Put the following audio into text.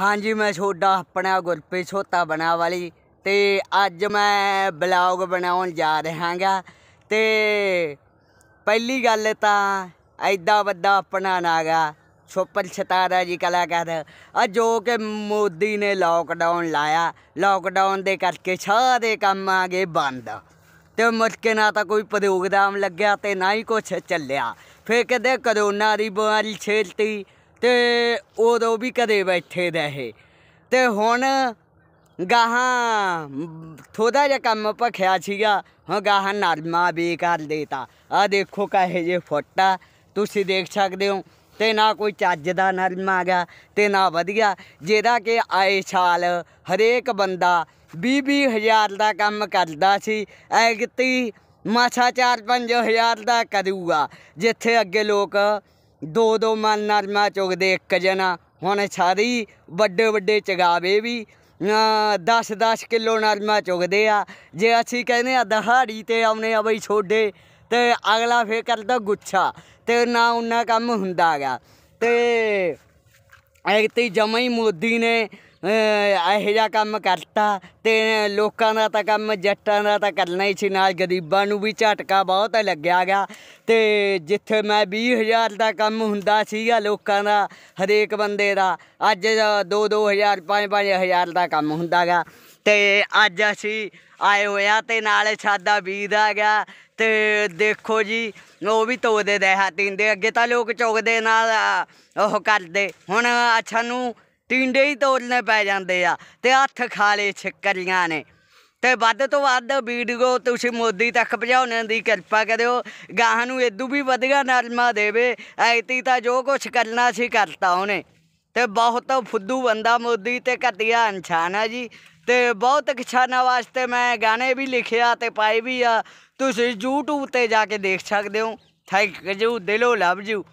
ਹਾਂਜੀ ਮੈਂ ਛੋਡਾ ਆਪਣਾ ਗੁਰਪ੍ਰੀਤ ਛੋਤਾ ਬਣਾ ਵਾਲੀ ਤੇ ਅੱਜ ਮੈਂ ਬਲੌਗ ਬਣਾਉਣ ਜਾ ਰਹਾਗਾ ਤੇ ਪਹਿਲੀ ਗੱਲ ਤਾਂ ਐਦਾ ਵੱਡਾ ਆਪਣਾ ਨਾਗਾ ਛੋਪਲ ਛਤਾਰਾ ਜੀ ਕਲਾਕਾਰ ਆ ਜੋ ਕਿ ਮੋਦੀ ਨੇ ਲਾਕਡਾਊਨ ਲਾਇਆ ਲਾਕਡਾਊਨ ਦੇ ਕਰਕੇ ਸਾਰੇ ਕੰਮ ਆ ਗਏ ਬੰਦ ਤੇ ਮੁਸ਼ਕਿਲ ਨਾ ਤਾਂ ਕੋਈ ਪ੍ਰਯੋਗਦਾਮ ਲੱਗਿਆ ਤੇ ਨਾ ਹੀ ਕੁਝ ਚੱਲਿਆ ਫਿਰ ਕਿਤੇ ਕਰੋਨਾ ਦੀ ਬਿਮਾਰੀ ਛੇਲਤੀ ਤੇ ਉਦੋਂ ਵੀ ਕਦੇ ਬੈਠੇ ਦਾ ਇਹ ਤੇ ਹੁਣ ਗਾਹਾਂ ਥੋੜਾ ਜਿਹਾ ਕੰਮ ਭਖਿਆ ਸੀਗਾ ਹੁਣ ਗਾਹਾਂ ਨਰਮਾ ਵੀ ਕਰ ਦੇਤਾ ਆ ਦੇਖੋ ਕਹੇ ਜੇ ਫੋਟਾ ਤੁਸੀਂ ਦੇਖ ਸਕਦੇ ਹੋ ਤੇ ਨਾ ਕੋਈ ਚੱਜ ਦਾ ਨਰਮਾ ਗਿਆ ਤੇ ਨਾ ਵਧੀਆ ਜਿਹਦਾ ਕਿ ਆਏ ਛਾਲ ਹਰੇਕ ਬੰਦਾ 20 ਹਜ਼ਾਰ ਦਾ ਕੰਮ ਕਰਦਾ ਸੀ ਐ ਕਿਤੀ ਮਾਛਾ 4-5 ਹਜ਼ਾਰ ਦਾ ਕਰੂਗਾ ਜਿੱਥੇ ਅੱਗੇ ਲੋਕ ਦੋ ਦੋ ਮਨ ਨਰਮਾ ਚੁਗਦੇ ਇੱਕ ਜਣਾ ਹੁਣ ਸਾਰੀ ਵੱਡੇ ਵੱਡੇ ਚਗਾਵੇ ਵੀ 10-10 ਕਿਲੋ ਨਰਮਾ ਚੁਗਦੇ ਆ ਜੇ ਅਸੀਂ ਕਹਿੰਦੇ ਆ ਦਹਾੜੀ ਤੇ ਆਉਨੇ ਆ ਬਈ ਛੋਡੇ ਤੇ ਅਗਲਾ ਫੇਰ ਕਰਦਾ ਗੁੱਛਾ ਤੇ ਨਾ ਉਹਨਾਂ ਕੰਮ ਹੁੰਦਾਗਾ ਤੇ ਐਤੀ ਜਮਈ ਮੋਦੀ ਨੇ ਇਹੋ ਜਿਹਾ ਕੰਮ ਕਰਤਾ ਤੇ ਲੋਕਾਂ ਦਾ ਤਾਂ ਕੰਮ ਜੱਟਾਂ ਦਾ ਤਾਂ ਕਰਨਾ ਹੀ ਸੀ ਨਾਲ ਗਰੀਬਾਂ ਨੂੰ ਵੀ ਝਟਕਾ ਬਹੁਤ ਲੱਗਿਆ ਗਿਆ ਤੇ ਜਿੱਥੇ ਮੈਂ 20000 ਦਾ ਕੰਮ ਹੁੰਦਾ ਸੀਗਾ ਲੋਕਾਂ ਦਾ ਹਰੇਕ ਬੰਦੇ ਦਾ ਅੱਜ 2 2000 5 5000 ਦਾ ਕੰਮ ਹੁੰਦਾਗਾ ਤੇ ਅੱਜ ਅਸੀਂ ਆਏ ਹੋਇਆ ਤੇ ਨਾਲ ਸਾਦਾ ਵੀਰ ਆ ਗਿਆ ਤੇ ਦੇਖੋ ਜੀ ਉਹ ਵੀ ਤੋਦੇ ਦੇ ਹੱਥ ਤਿੰਦੇ ਅੱਗੇ ਤਾਂ ਲੋਕ ਚੁਗਦੇ ਨਾਲ ਉਹ ਕਰਦੇ ਹੁਣ ਅੱਛਾ ਨੂੰ ਟਿੰਡੇ ਹੀ ਤੋਲਨੇ ਪੈ ਜਾਂਦੇ ਆ ਤੇ ਹੱਥ ਖਾਲੇ ਛਕਰੀਆਂ ਨੇ ਤੇ ਵੱਧ ਤੋਂ ਵੱਧ ਵੀਡੀਓ ਤੁਸੀਂ ਮੋਦੀ ਤੱਕ ਪਹੁੰਚਾਉਣ ਦੀ ਕਿਰਪਾ ਕਰਿਓ ਗਾਹਾਂ ਨੂੰ ਇਦੋਂ ਵੀ ਵਧੀਆ ਨਰਮਾ ਦੇਵੇ ਐਤੀ ਤਾਂ ਜੋ ਕੁਝ ਕਰਨਾ ਸੀ ਕਰਤਾ ਉਹਨੇ ਤੇ ਬਹੁਤ ਫੁੱਦੂ ਬੰਦਾ ਮੋਦੀ ਤੇ ਘਟਿਆ ਇਨਸਾਨ ਆ ਜੀ ਤੇ ਬਹੁਤ ਕਿਸਾਨਾਂ ਵਾਸਤੇ ਮੈਂ ਗਾਣੇ ਵੀ ਲਿਖਿਆ ਤੇ ਪਾਈ ਵੀ ਆ ਤੁਸੀਂ YouTube ਤੇ ਜਾ ਕੇ ਦੇਖ ਸਕਦੇ ਹੋ ਥੈਂਕ ਯੂ ਦਿਲੋਂ ਲਵ ਯੂ